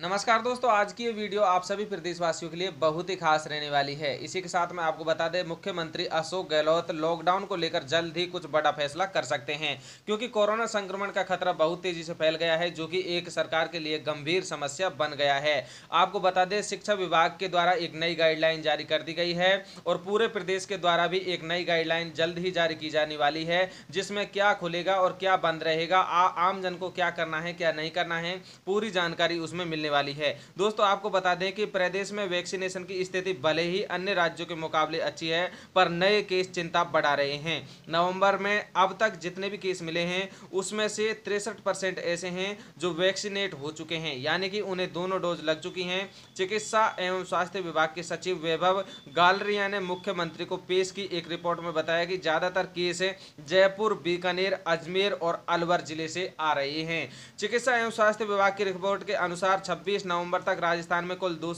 नमस्कार दोस्तों आज की ये वीडियो आप सभी प्रदेशवासियों के लिए बहुत ही खास रहने वाली है इसी के साथ मैं आपको बता दें मुख्यमंत्री अशोक गहलोत लॉकडाउन को लेकर जल्द ही कुछ बड़ा फैसला कर सकते हैं क्योंकि कोरोना संक्रमण का खतरा बहुत तेजी से फैल गया है जो कि एक सरकार के लिए गंभीर समस्या बन गया है आपको बता दें शिक्षा विभाग के द्वारा एक नई गाइडलाइन जारी कर दी गई है और पूरे प्रदेश के द्वारा भी एक नई गाइडलाइन जल्द ही जारी की जाने वाली है जिसमें क्या खुलेगा और क्या बंद रहेगा आमजन को क्या करना है क्या नहीं करना है पूरी जानकारी उसमें मिल मिलने वाली है दोस्तों आपको बता दें कि प्रदेश में वैक्सीनेशन की स्थिति भले ही अन्य राज्यों के मुकाबले अच्छी है पर नए केस चिंता बढ़ा रहे हैं नवंबर में अब तक जितने भी केस मिले हैं उसमें से तिरसठ ऐसे हैं जो वैक्सीनेट हो चुके हैं यानी कि उन्हें दोनों डोज लग चुकी हैं चिकित्सा एवं स्वास्थ्य विभाग के सचिव वैभव गालरिया ने मुख्यमंत्री को पेश की एक रिपोर्ट में बताया कि ज़्यादातर केस जयपुर बीकानेर अजमेर और अलवर जिले से आ रहे हैं चिकित्सा एवं स्वास्थ्य विभाग की रिपोर्ट के अनुसार 26 नवंबर तक राजस्थान में कुल दो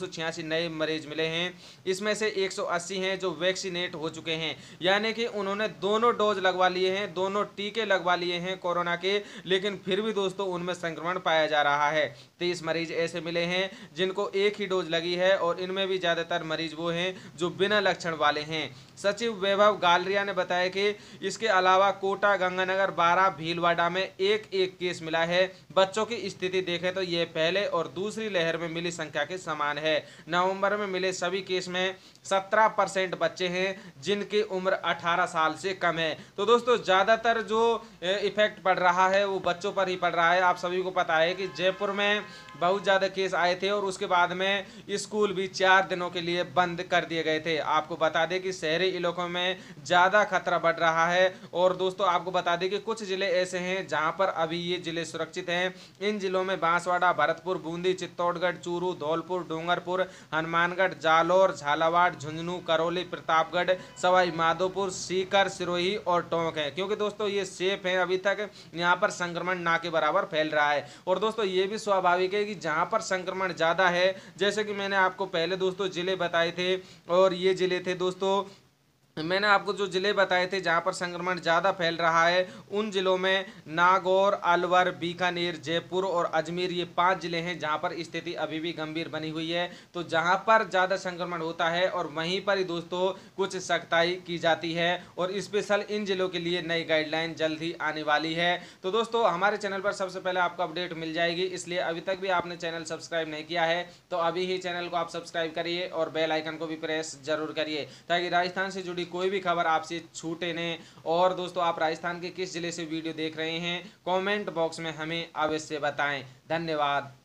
नए मरीज मिले हैं इसमें से 180 हैं जो वैक्सीनेट हो चुके हैं यानी कि उन्होंने दोनों डोज लगवा लिए हैं दोनों टीके लगवा लिए हैं कोरोना के लेकिन फिर भी दोस्तों उनमें संक्रमण पाया जा रहा है तेईस मरीज ऐसे मिले हैं जिनको एक ही डोज लगी है और इनमें भी ज़्यादातर मरीज वो हैं जो बिना लक्षण वाले हैं सचिव वैभव गालरिया ने बताया कि इसके अलावा कोटा गंगानगर बारह भीलवाड़ा में एक एक केस मिला है बच्चों की स्थिति देखें तो ये पहले और दूसरे दूसरी लहर में मिली संख्या के समान है नवंबर में मिले सभी केस में सत्रह परसेंट बच्चे हैं जिनकी उम्र अठारह साल से कम है तो दोस्तों ज़्यादातर जो इफेक्ट पड़ रहा है वो बच्चों पर ही पड़ रहा है आप सभी को पता है कि जयपुर में बहुत ज़्यादा केस आए थे और उसके बाद में स्कूल भी चार दिनों के लिए बंद कर दिए गए थे आपको बता दें कि शहरी इलाकों में ज़्यादा खतरा बढ़ रहा है और दोस्तों आपको बता दें कि कुछ ज़िले ऐसे हैं जहाँ पर अभी ये ज़िले सुरक्षित हैं इन ज़िलों में बांसवाड़ा भरतपुर बूंदी चित्तौड़गढ़ चूरू धौलपुर डूंगरपुर हनुमानगढ़ जालौर झालावाड़ झुंझुनू करौली प्रतापगढ़ सवाई माधोपुर सीकर सिरोही और टोंक है क्योंकि दोस्तों ये सेफ है अभी तक यहाँ पर संक्रमण ना के बराबर फैल रहा है और दोस्तों ये भी स्वाभाविक है कि जहाँ पर संक्रमण ज़्यादा है जैसे कि मैंने आपको पहले दोस्तों ज़िले बताए थे और ये ज़िले थे दोस्तों मैंने आपको जो ज़िले बताए थे जहाँ पर संक्रमण ज़्यादा फैल रहा है उन ज़िलों में नागौर अलवर बीकानेर जयपुर और अजमेर ये पांच ज़िले हैं जहाँ पर स्थिति अभी भी गंभीर बनी हुई है तो जहाँ पर ज़्यादा संक्रमण होता है और वहीं पर ही दोस्तों कुछ सख्ताई की जाती है और स्पेशल इन ज़िलों के लिए नई गाइडलाइन जल्द ही आने वाली है तो दोस्तों हमारे चैनल पर सबसे पहले आपको अपडेट मिल जाएगी इसलिए अभी तक भी आपने चैनल सब्सक्राइब नहीं किया है तो अभी ही चैनल को आप सब्सक्राइब करिए और बेलाइकन को भी प्रेस जरूर करिए ताकि राजस्थान से जुड़ी जुड़ी कोई भी खबर आपसे छूटे नहीं और दोस्तों आप राजस्थान के किस ज़िले से वीडियो देख रहे हैं कॉमेंट बॉक्स में हमें अवश्य बताएँ धन्यवाद